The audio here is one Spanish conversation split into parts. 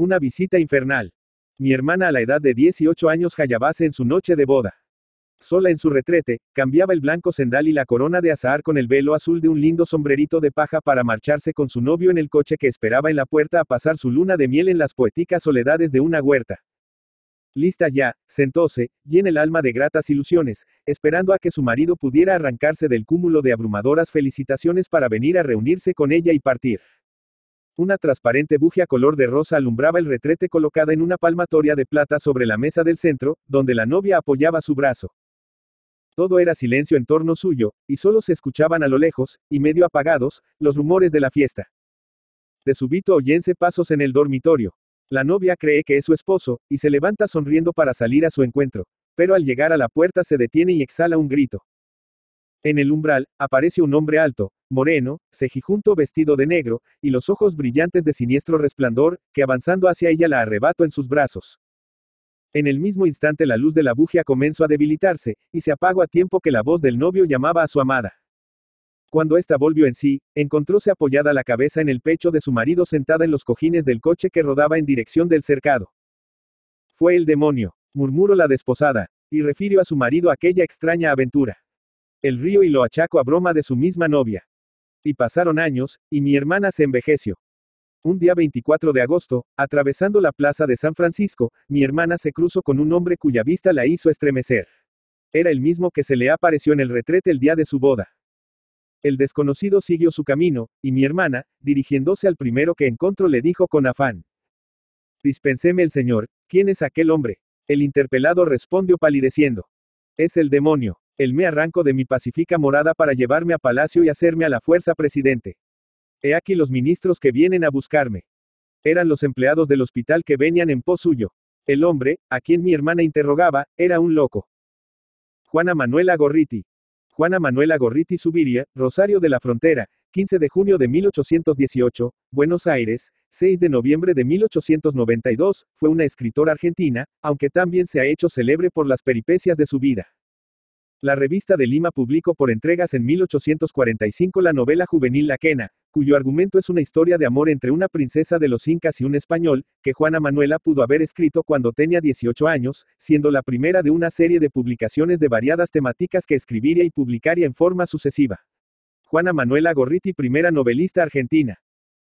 Una visita infernal. Mi hermana a la edad de 18 años hallabase en su noche de boda. Sola en su retrete, cambiaba el blanco sendal y la corona de azahar con el velo azul de un lindo sombrerito de paja para marcharse con su novio en el coche que esperaba en la puerta a pasar su luna de miel en las poéticas soledades de una huerta. Lista ya, sentóse, llena el alma de gratas ilusiones, esperando a que su marido pudiera arrancarse del cúmulo de abrumadoras felicitaciones para venir a reunirse con ella y partir. Una transparente bujía color de rosa alumbraba el retrete colocada en una palmatoria de plata sobre la mesa del centro, donde la novia apoyaba su brazo. Todo era silencio en torno suyo, y solo se escuchaban a lo lejos, y medio apagados, los rumores de la fiesta. De súbito oyense pasos en el dormitorio. La novia cree que es su esposo, y se levanta sonriendo para salir a su encuentro, pero al llegar a la puerta se detiene y exhala un grito. En el umbral, aparece un hombre alto, moreno, cejijunto vestido de negro, y los ojos brillantes de siniestro resplandor, que avanzando hacia ella la arrebató en sus brazos. En el mismo instante la luz de la bujía comenzó a debilitarse, y se apagó a tiempo que la voz del novio llamaba a su amada. Cuando ésta volvió en sí, encontróse apoyada la cabeza en el pecho de su marido sentada en los cojines del coche que rodaba en dirección del cercado. Fue el demonio, murmuró la desposada, y refirió a su marido aquella extraña aventura el río y lo achaco a broma de su misma novia. Y pasaron años, y mi hermana se envejeció. Un día 24 de agosto, atravesando la plaza de San Francisco, mi hermana se cruzó con un hombre cuya vista la hizo estremecer. Era el mismo que se le apareció en el retrete el día de su boda. El desconocido siguió su camino, y mi hermana, dirigiéndose al primero que encontró, le dijo con afán. Dispenseme el señor, ¿quién es aquel hombre? El interpelado respondió palideciendo. Es el demonio. Él me arrancó de mi pacífica morada para llevarme a palacio y hacerme a la fuerza presidente. He aquí los ministros que vienen a buscarme. Eran los empleados del hospital que venían en pos suyo. El hombre, a quien mi hermana interrogaba, era un loco. Juana Manuela Gorriti. Juana Manuela Gorriti Subiria, Rosario de la Frontera, 15 de junio de 1818, Buenos Aires, 6 de noviembre de 1892, fue una escritora argentina, aunque también se ha hecho célebre por las peripecias de su vida. La revista de Lima publicó por entregas en 1845 la novela juvenil La Quena, cuyo argumento es una historia de amor entre una princesa de los incas y un español, que Juana Manuela pudo haber escrito cuando tenía 18 años, siendo la primera de una serie de publicaciones de variadas temáticas que escribiría y publicaría en forma sucesiva. Juana Manuela Gorriti, primera novelista argentina.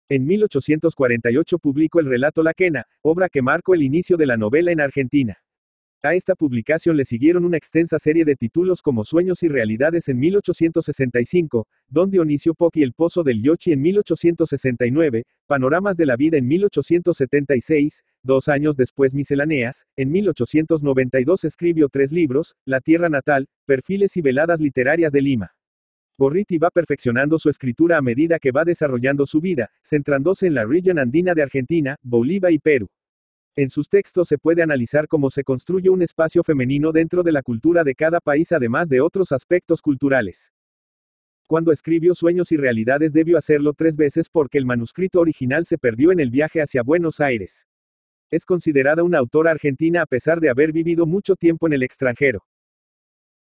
En 1848 publicó el relato La Quena, obra que marcó el inicio de la novela en Argentina. A esta publicación le siguieron una extensa serie de títulos como Sueños y Realidades en 1865, Don Dionisio Poc y El Pozo del Yochi en 1869, Panoramas de la Vida en 1876, dos años después miscelaneas en 1892 escribió tres libros, La Tierra Natal, Perfiles y Veladas Literarias de Lima. Gorriti va perfeccionando su escritura a medida que va desarrollando su vida, centrándose en la región andina de Argentina, Bolivia y Perú. En sus textos se puede analizar cómo se construye un espacio femenino dentro de la cultura de cada país además de otros aspectos culturales. Cuando escribió Sueños y Realidades debió hacerlo tres veces porque el manuscrito original se perdió en el viaje hacia Buenos Aires. Es considerada una autora argentina a pesar de haber vivido mucho tiempo en el extranjero.